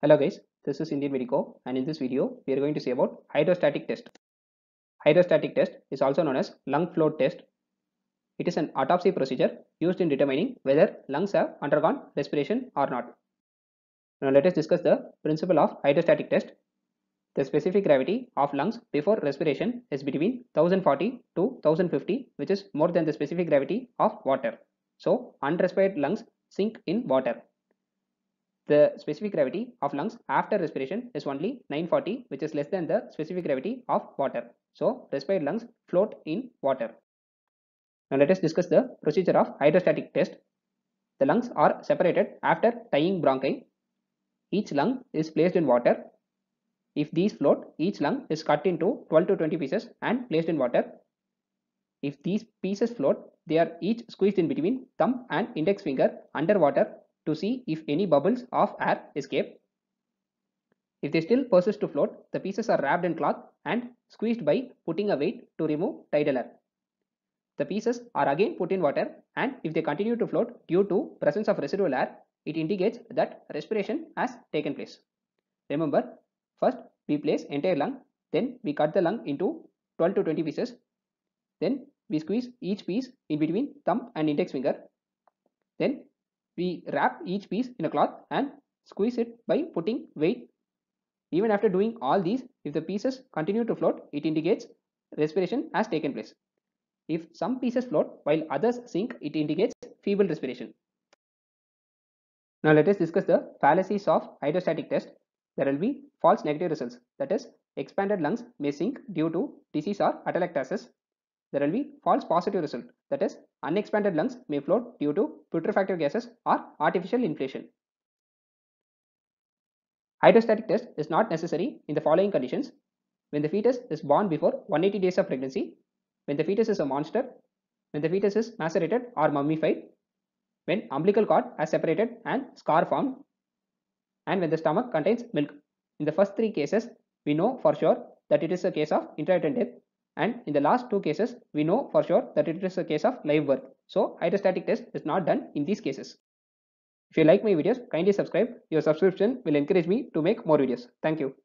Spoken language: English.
Hello guys, this is Indian Medico and in this video we are going to see about hydrostatic test. Hydrostatic test is also known as lung float test. It is an autopsy procedure used in determining whether lungs have undergone respiration or not. Now let us discuss the principle of hydrostatic test. The specific gravity of lungs before respiration is between 1040 to 1050 which is more than the specific gravity of water. So unrespired lungs sink in water the specific gravity of lungs after respiration is only 940 which is less than the specific gravity of water. So respired lungs float in water. Now let us discuss the procedure of hydrostatic test. The lungs are separated after tying bronchi. Each lung is placed in water. If these float, each lung is cut into 12 to 20 pieces and placed in water. If these pieces float, they are each squeezed in between thumb and index finger under water to see if any bubbles of air escape. If they still persist to float, the pieces are wrapped in cloth and squeezed by putting a weight to remove tidal air. The pieces are again put in water and if they continue to float due to presence of residual air, it indicates that respiration has taken place. Remember, first we place entire lung, then we cut the lung into 12 to 20 pieces. Then we squeeze each piece in between thumb and index finger. Then we wrap each piece in a cloth and squeeze it by putting weight. Even after doing all these, if the pieces continue to float, it indicates respiration has taken place. If some pieces float while others sink, it indicates feeble respiration. Now let us discuss the fallacies of hydrostatic test. There will be false negative results that is expanded lungs may sink due to disease or atelectasis there will be false positive result that is unexpanded lungs may float due to putrefactive gases or artificial inflation. Hydrostatic test is not necessary in the following conditions when the fetus is born before 180 days of pregnancy, when the fetus is a monster, when the fetus is macerated or mummified, when umbilical cord has separated and scar formed, and when the stomach contains milk. In the first three cases, we know for sure that it is a case of intrauterine death and in the last two cases, we know for sure that it is a case of live work. So hydrostatic test is not done in these cases. If you like my videos, kindly subscribe. Your subscription will encourage me to make more videos. Thank you.